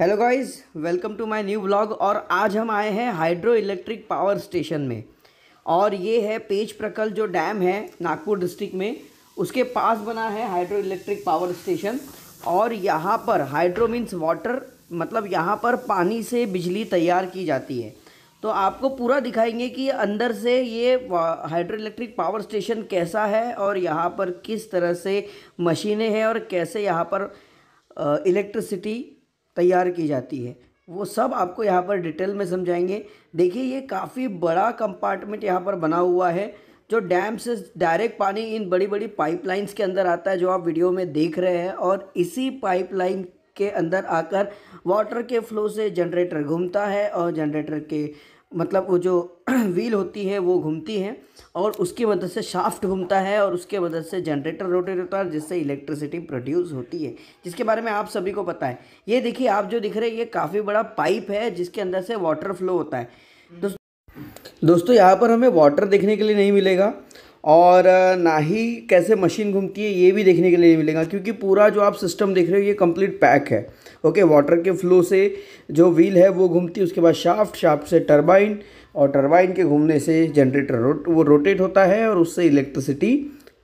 hello guys welcome to my new blog और आज हम आए हैं हाइड्रो इलेक्ट्रिक पावर स्टेशन में और ये है पेज प्रकल जो डैम है नागपुर डिस्ट्रिक्ट में उसके पास बना है हाइड्रो इलेक्ट्रिक पावर स्टेशन और यहाँ पर हाइड्रो मीन्स वाटर मतलब यहाँ पर पानी से बिजली तैयार की जाती है तो आपको पूरा दिखाएंगे कि अंदर से ये हाइड्रो इलेक्ट्रिक पावर स्टेशन कैसा है और यहाँ पर किस तरह से मशीनें हैं और कैसे यहाँ पर इलेक्ट्रिसिटी तैयार की जाती है वो सब आपको यहाँ पर डिटेल में समझाएंगे देखिए ये काफ़ी बड़ा कंपार्टमेंट यहाँ पर बना हुआ है जो डैम से डायरेक्ट पानी इन बड़ी बड़ी पाइपलाइंस के अंदर आता है जो आप वीडियो में देख रहे हैं और इसी पाइपलाइन के अंदर आकर वाटर के फ्लो से जनरेटर घूमता है और जनरेटर के मतलब वो जो व्हील होती है वो घूमती है और उसकी मदद से शाफ्ट घूमता है और उसके मदद से जनरेटर रोटेट होता है जिससे इलेक्ट्रिसिटी प्रोड्यूस होती है जिसके बारे में आप सभी को पता है ये देखिए आप जो दिख रहे हैं ये काफ़ी बड़ा पाइप है जिसके अंदर से वाटर फ्लो होता है दोस्तों यहाँ पर हमें वाटर देखने के लिए नहीं मिलेगा और ना ही कैसे मशीन घूमती है ये भी देखने के लिए नहीं मिलेगा क्योंकि पूरा जो आप सिस्टम देख रहे हो ये कंप्लीट पैक है ओके वाटर के फ्लो से जो व्हील है वो घूमती है उसके बाद शाफ्ट शाफ्ट से टरबाइन और टरबाइन के घूमने से जनरेटर रोट वो रोटेट होता है और उससे इलेक्ट्रिसिटी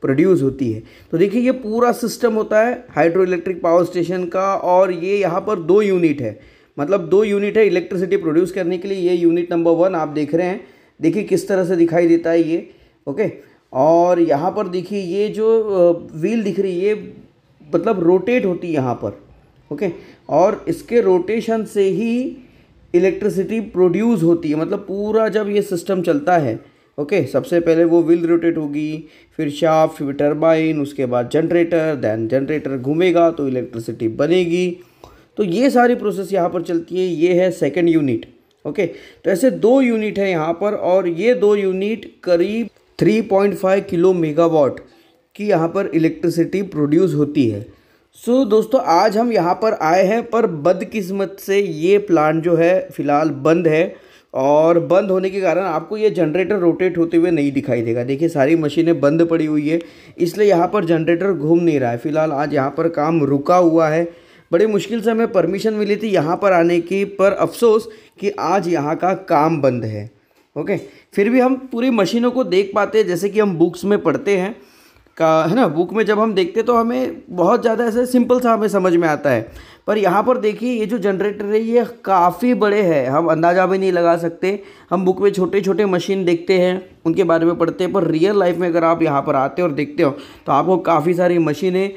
प्रोड्यूस होती है तो देखिए ये पूरा सिस्टम होता है हाइड्रो इलेक्ट्रिक पावर स्टेशन का और ये यहाँ पर दो यूनिट है मतलब दो यूनिट है इलेक्ट्रिसिटी प्रोड्यूस करने के लिए ये यूनिट नंबर वन आप देख रहे हैं देखिए किस तरह से दिखाई देता है ये ओके और यहाँ पर देखिए ये जो व्हील दिख रही है मतलब रोटेट होती है यहाँ पर ओके और इसके रोटेशन से ही इलेक्ट्रिसिटी प्रोड्यूस होती है मतलब पूरा जब ये सिस्टम चलता है ओके सबसे पहले वो व्हील रोटेट होगी फिर शाफ्ट फिर टर्बाइन उसके बाद जनरेटर दैन जनरेटर घूमेगा तो इलेक्ट्रिसिटी बनेगी तो ये सारी प्रोसेस यहाँ पर चलती है ये है सेकेंड यूनिट ओके तो ऐसे दो यूनिट है यहाँ पर और ये दो यूनिट करीब 3.5 किलो मेगावाट की यहाँ पर इलेक्ट्रिसिटी प्रोड्यूस होती है सो so, दोस्तों आज हम यहाँ पर आए हैं पर बदकिस्मत से ये प्लांट जो है फ़िलहाल बंद है और बंद होने के कारण आपको ये जनरेटर रोटेट होते हुए नहीं दिखाई देगा देखिए सारी मशीनें बंद पड़ी हुई है इसलिए यहाँ पर जनरेटर घूम नहीं रहा है फ़िलहाल आज यहाँ पर काम रुका हुआ है बड़ी मुश्किल से हमें परमिशन मिली थी यहाँ पर आने की पर अफसोस कि आज यहाँ का काम बंद है ओके फिर भी हम पूरी मशीनों को देख पाते हैं जैसे कि हम बुक्स में पढ़ते हैं का है ना बुक में जब हम देखते तो हमें बहुत ज़्यादा ऐसे सिंपल सा हमें समझ में आता है पर यहाँ पर देखिए ये जो जनरेटर है ये काफ़ी बड़े हैं हम अंदाज़ा भी नहीं लगा सकते हम बुक में छोटे छोटे मशीन देखते हैं उनके बारे में पढ़ते हैं पर रियल लाइफ में अगर आप यहाँ पर आते और देखते हो तो आपको काफ़ी सारी मशीनें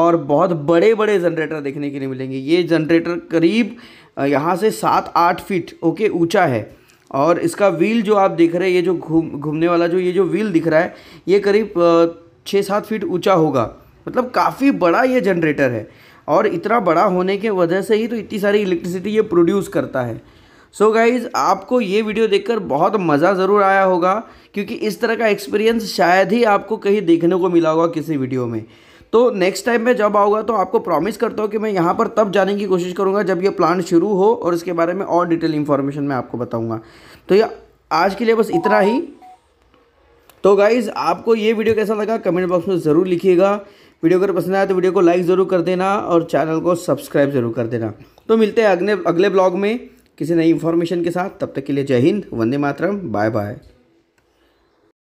और बहुत बड़े बड़े जनरेटर देखने के लिए मिलेंगे ये जनरेटर करीब यहाँ से सात आठ फीट ओके ऊँचा है और इसका व्हील जो आप देख रहे हैं ये जो घूम घूमने वाला जो ये जो व्हील दिख रहा है ये करीब छः सात फीट ऊंचा होगा मतलब काफ़ी बड़ा ये जनरेटर है और इतना बड़ा होने के वजह से ही तो इतनी सारी इलेक्ट्रिसिटी ये प्रोड्यूस करता है सो so गाइज़ आपको ये वीडियो देखकर बहुत मज़ा ज़रूर आया होगा क्योंकि इस तरह का एक्सपीरियंस शायद ही आपको कहीं देखने को मिला होगा किसी वीडियो में तो नेक्स्ट टाइम मैं जब आऊँगा तो आपको प्रॉमिस करता हूँ कि मैं यहाँ पर तब जाने की कोशिश करूँगा जब ये प्लान शुरू हो और इसके बारे में और डिटेल इन्फॉर्मेशन मैं आपको बताऊँगा तो ये आज के लिए बस इतना ही तो गाइज़ आपको ये वीडियो कैसा लगा कमेंट बॉक्स में ज़रूर लिखिएगा वीडियो अगर पसंद आया तो वीडियो को लाइक ज़रूर कर देना और चैनल को सब्सक्राइब ज़रूर कर देना तो मिलते हैं अगले अगले ब्लॉग में किसी नई इन्फॉर्मेशन के साथ तब तक के लिए जय हिंद वंदे मातरम बाय बाय